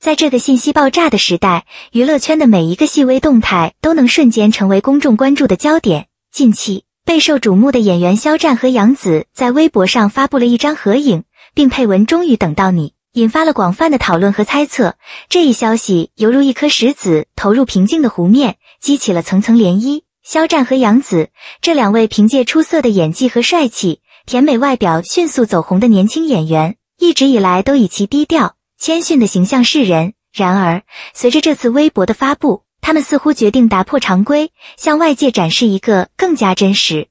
在这个信息爆炸的时代，娱乐圈的每一个细微动态都能瞬间成为公众关注的焦点。近期备受瞩目的演员肖战和杨紫在微博上发布了一张合影，并配文“终于等到你”，引发了广泛的讨论和猜测。这一消息犹如一颗石子投入平静的湖面，激起了层层涟漪。肖战和杨紫这两位凭借出色的演技和帅气、甜美外表迅速走红的年轻演员，一直以来都以其低调。谦逊的形象示人，然而随着这次微博的发布，他们似乎决定打破常规，向外界展示一个更加真实、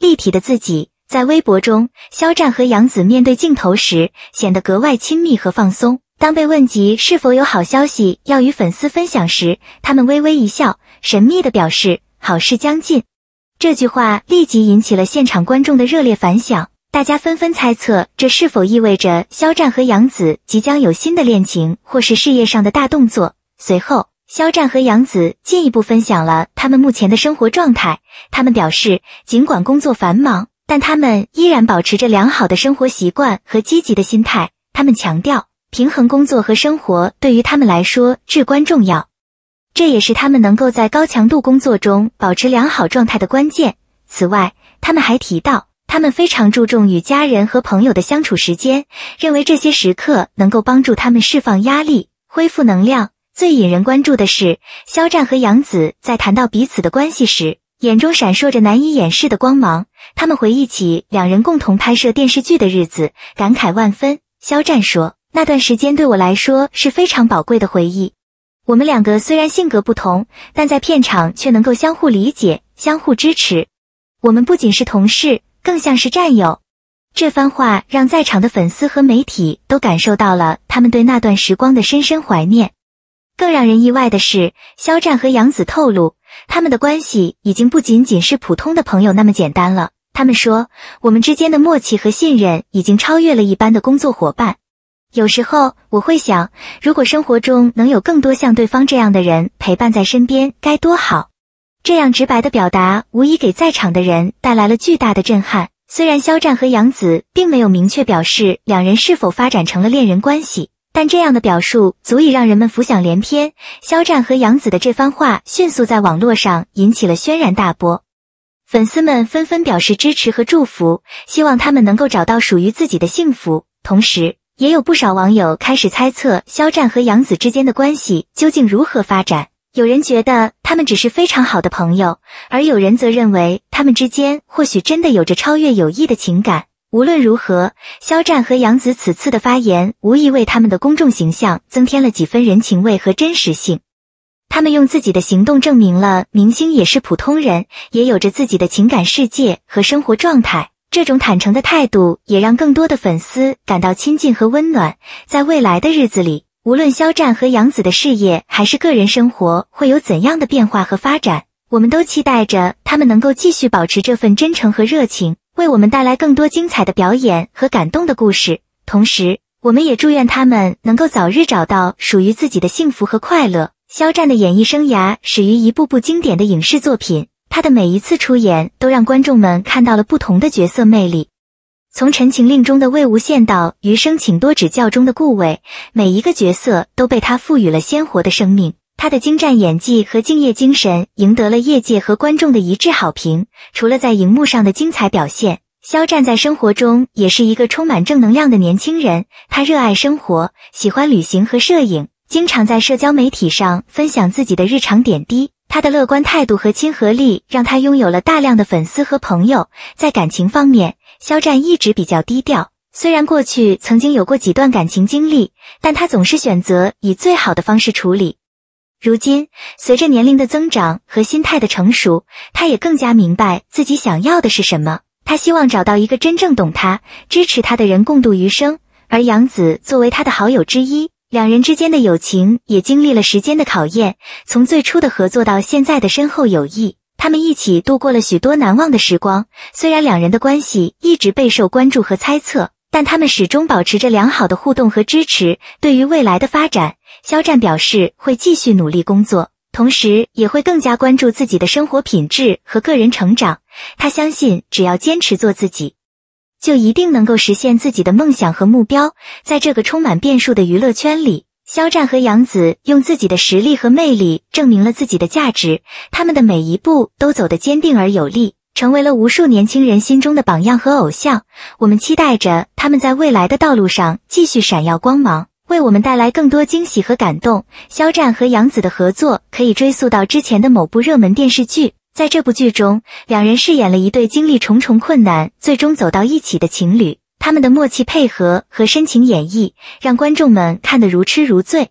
立体的自己。在微博中，肖战和杨紫面对镜头时显得格外亲密和放松。当被问及是否有好消息要与粉丝分享时，他们微微一笑，神秘地表示“好事将近”。这句话立即引起了现场观众的热烈反响。大家纷纷猜测，这是否意味着肖战和杨紫即将有新的恋情，或是事业上的大动作？随后，肖战和杨紫进一步分享了他们目前的生活状态。他们表示，尽管工作繁忙，但他们依然保持着良好的生活习惯和积极的心态。他们强调，平衡工作和生活对于他们来说至关重要，这也是他们能够在高强度工作中保持良好状态的关键。此外，他们还提到。他们非常注重与家人和朋友的相处时间，认为这些时刻能够帮助他们释放压力、恢复能量。最引人关注的是，肖战和杨紫在谈到彼此的关系时，眼中闪烁着难以掩饰的光芒。他们回忆起两人共同拍摄电视剧的日子，感慨万分。肖战说：“那段时间对我来说是非常宝贵的回忆。我们两个虽然性格不同，但在片场却能够相互理解、相互支持。我们不仅是同事。”更像是战友，这番话让在场的粉丝和媒体都感受到了他们对那段时光的深深怀念。更让人意外的是，肖战和杨紫透露，他们的关系已经不仅仅是普通的朋友那么简单了。他们说：“我们之间的默契和信任已经超越了一般的工作伙伴。有时候我会想，如果生活中能有更多像对方这样的人陪伴在身边，该多好。”这样直白的表达，无疑给在场的人带来了巨大的震撼。虽然肖战和杨紫并没有明确表示两人是否发展成了恋人关系，但这样的表述足以让人们浮想联翩。肖战和杨紫的这番话迅速在网络上引起了轩然大波，粉丝们纷纷表示支持和祝福，希望他们能够找到属于自己的幸福。同时，也有不少网友开始猜测肖战和杨紫之间的关系究竟如何发展。有人觉得他们只是非常好的朋友，而有人则认为他们之间或许真的有着超越友谊的情感。无论如何，肖战和杨紫此次的发言无疑为他们的公众形象增添了几分人情味和真实性。他们用自己的行动证明了明星也是普通人，也有着自己的情感世界和生活状态。这种坦诚的态度也让更多的粉丝感到亲近和温暖。在未来的日子里，无论肖战和杨紫的事业还是个人生活会有怎样的变化和发展，我们都期待着他们能够继续保持这份真诚和热情，为我们带来更多精彩的表演和感动的故事。同时，我们也祝愿他们能够早日找到属于自己的幸福和快乐。肖战的演艺生涯始于一部部经典的影视作品，他的每一次出演都让观众们看到了不同的角色魅力。从《陈情令》中的魏无羡到《余生请多指教》中的顾伟，每一个角色都被他赋予了鲜活的生命。他的精湛演技和敬业精神赢得了业界和观众的一致好评。除了在荧幕上的精彩表现，肖战在生活中也是一个充满正能量的年轻人。他热爱生活，喜欢旅行和摄影，经常在社交媒体上分享自己的日常点滴。他的乐观态度和亲和力让他拥有了大量的粉丝和朋友。在感情方面，肖战一直比较低调，虽然过去曾经有过几段感情经历，但他总是选择以最好的方式处理。如今，随着年龄的增长和心态的成熟，他也更加明白自己想要的是什么。他希望找到一个真正懂他、支持他的人共度余生。而杨紫作为他的好友之一，两人之间的友情也经历了时间的考验，从最初的合作到现在的深厚友谊。他们一起度过了许多难忘的时光。虽然两人的关系一直备受关注和猜测，但他们始终保持着良好的互动和支持。对于未来的发展，肖战表示会继续努力工作，同时也会更加关注自己的生活品质和个人成长。他相信，只要坚持做自己，就一定能够实现自己的梦想和目标。在这个充满变数的娱乐圈里。肖战和杨紫用自己的实力和魅力证明了自己的价值，他们的每一步都走得坚定而有力，成为了无数年轻人心中的榜样和偶像。我们期待着他们在未来的道路上继续闪耀光芒，为我们带来更多惊喜和感动。肖战和杨紫的合作可以追溯到之前的某部热门电视剧，在这部剧中，两人饰演了一对经历重重困难最终走到一起的情侣。他们的默契配合和深情演绎，让观众们看得如痴如醉。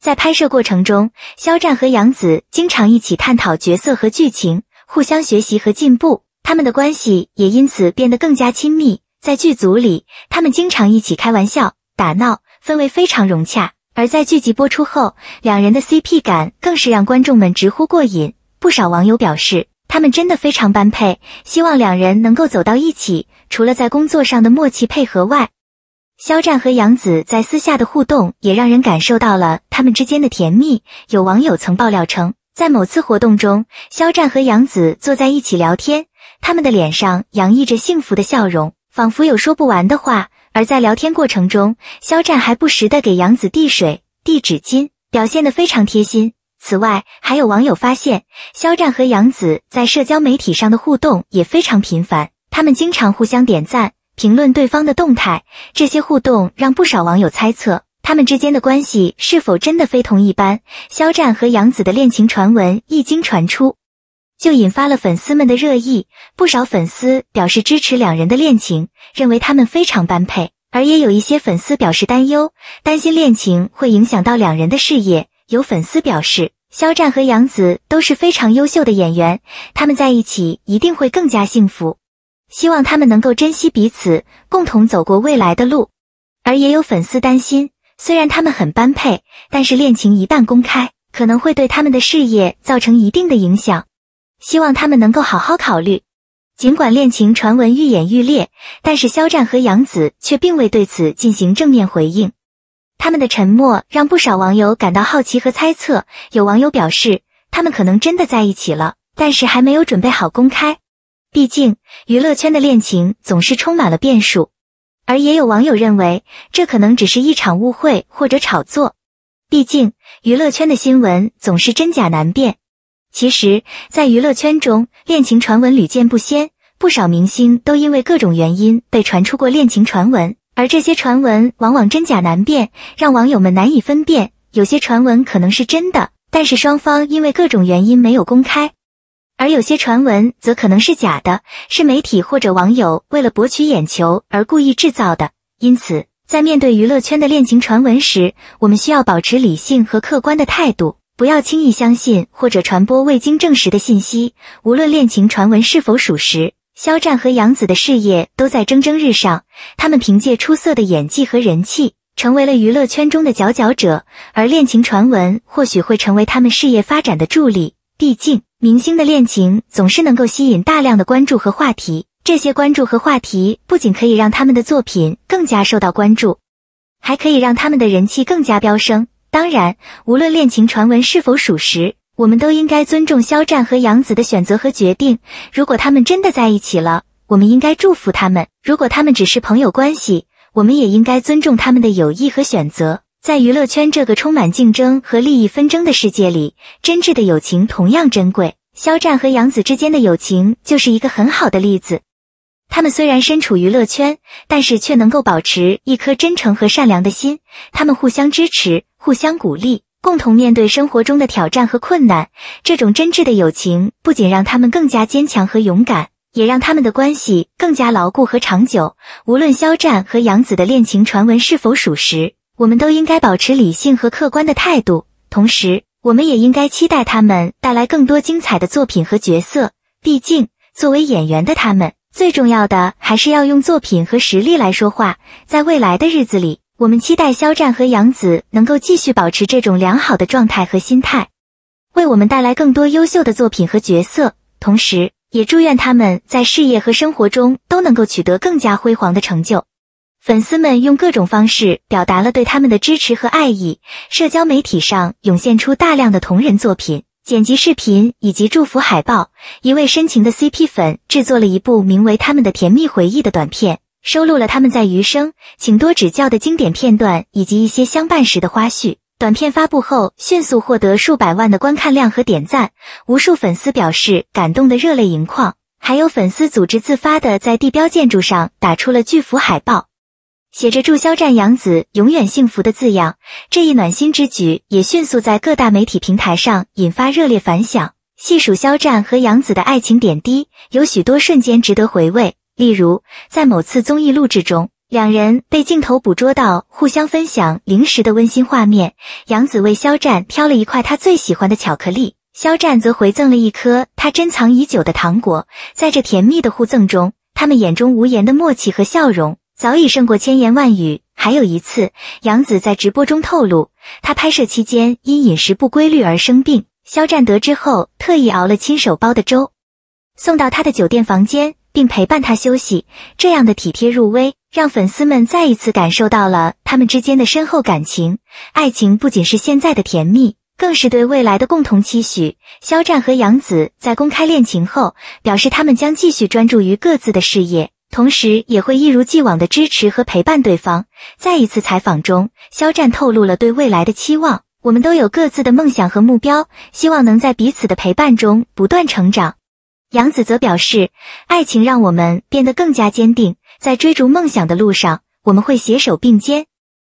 在拍摄过程中，肖战和杨紫经常一起探讨角色和剧情，互相学习和进步，他们的关系也因此变得更加亲密。在剧组里，他们经常一起开玩笑、打闹，氛围非常融洽。而在剧集播出后，两人的 CP 感更是让观众们直呼过瘾，不少网友表示。他们真的非常般配，希望两人能够走到一起。除了在工作上的默契配合外，肖战和杨紫在私下的互动也让人感受到了他们之间的甜蜜。有网友曾爆料称，在某次活动中，肖战和杨紫坐在一起聊天，他们的脸上洋溢着幸福的笑容，仿佛有说不完的话。而在聊天过程中，肖战还不时的给杨紫递水、递纸巾，表现的非常贴心。此外，还有网友发现，肖战和杨紫在社交媒体上的互动也非常频繁，他们经常互相点赞、评论对方的动态。这些互动让不少网友猜测，他们之间的关系是否真的非同一般。肖战和杨紫的恋情传闻一经传出，就引发了粉丝们的热议。不少粉丝表示支持两人的恋情，认为他们非常般配；而也有一些粉丝表示担忧，担心恋情会影响到两人的事业。有粉丝表示，肖战和杨紫都是非常优秀的演员，他们在一起一定会更加幸福。希望他们能够珍惜彼此，共同走过未来的路。而也有粉丝担心，虽然他们很般配，但是恋情一旦公开，可能会对他们的事业造成一定的影响。希望他们能够好好考虑。尽管恋情传闻愈演愈烈，但是肖战和杨紫却并未对此进行正面回应。他们的沉默让不少网友感到好奇和猜测。有网友表示，他们可能真的在一起了，但是还没有准备好公开。毕竟，娱乐圈的恋情总是充满了变数。而也有网友认为，这可能只是一场误会或者炒作。毕竟，娱乐圈的新闻总是真假难辨。其实，在娱乐圈中，恋情传闻屡见不鲜，不少明星都因为各种原因被传出过恋情传闻。而这些传闻往往真假难辨，让网友们难以分辨。有些传闻可能是真的，但是双方因为各种原因没有公开；而有些传闻则可能是假的，是媒体或者网友为了博取眼球而故意制造的。因此，在面对娱乐圈的恋情传闻时，我们需要保持理性和客观的态度，不要轻易相信或者传播未经证实的信息。无论恋情传闻是否属实。肖战和杨紫的事业都在蒸蒸日上，他们凭借出色的演技和人气，成为了娱乐圈中的佼佼者。而恋情传闻或许会成为他们事业发展的助力，毕竟明星的恋情总是能够吸引大量的关注和话题。这些关注和话题不仅可以让他们的作品更加受到关注，还可以让他们的人气更加飙升。当然，无论恋情传闻是否属实。我们都应该尊重肖战和杨紫的选择和决定。如果他们真的在一起了，我们应该祝福他们；如果他们只是朋友关系，我们也应该尊重他们的友谊和选择。在娱乐圈这个充满竞争和利益纷争的世界里，真挚的友情同样珍贵。肖战和杨紫之间的友情就是一个很好的例子。他们虽然身处娱乐圈，但是却能够保持一颗真诚和善良的心。他们互相支持，互相鼓励。共同面对生活中的挑战和困难，这种真挚的友情不仅让他们更加坚强和勇敢，也让他们的关系更加牢固和长久。无论肖战和杨紫的恋情传闻是否属实，我们都应该保持理性和客观的态度。同时，我们也应该期待他们带来更多精彩的作品和角色。毕竟，作为演员的他们，最重要的还是要用作品和实力来说话。在未来的日子里，我们期待肖战和杨紫能够继续保持这种良好的状态和心态，为我们带来更多优秀的作品和角色。同时，也祝愿他们在事业和生活中都能够取得更加辉煌的成就。粉丝们用各种方式表达了对他们的支持和爱意，社交媒体上涌现出大量的同人作品、剪辑视频以及祝福海报。一位深情的 CP 粉制作了一部名为《他们的甜蜜回忆》的短片。收录了他们在《余生，请多指教》的经典片段，以及一些相伴时的花絮。短片发布后，迅速获得数百万的观看量和点赞，无数粉丝表示感动得热泪盈眶。还有粉丝组织自发的在地标建筑上打出了巨幅海报，写着“祝肖战杨紫永远幸福”的字样。这一暖心之举也迅速在各大媒体平台上引发热烈反响。细数肖战和杨紫的爱情点滴，有许多瞬间值得回味。例如，在某次综艺录制中，两人被镜头捕捉到互相分享零食的温馨画面。杨紫为肖战挑了一块他最喜欢的巧克力，肖战则回赠了一颗他珍藏已久的糖果。在这甜蜜的互赠中，他们眼中无言的默契和笑容早已胜过千言万语。还有一次，杨紫在直播中透露，她拍摄期间因饮食不规律而生病，肖战得知后特意熬了亲手煲的粥，送到他的酒店房间。并陪伴他休息，这样的体贴入微，让粉丝们再一次感受到了他们之间的深厚感情。爱情不仅是现在的甜蜜，更是对未来的共同期许。肖战和杨紫在公开恋情后，表示他们将继续专注于各自的事业，同时也会一如既往的支持和陪伴对方。在一次采访中，肖战透露了对未来的期望：我们都有各自的梦想和目标，希望能在彼此的陪伴中不断成长。杨子则表示：“爱情让我们变得更加坚定，在追逐梦想的路上，我们会携手并肩。”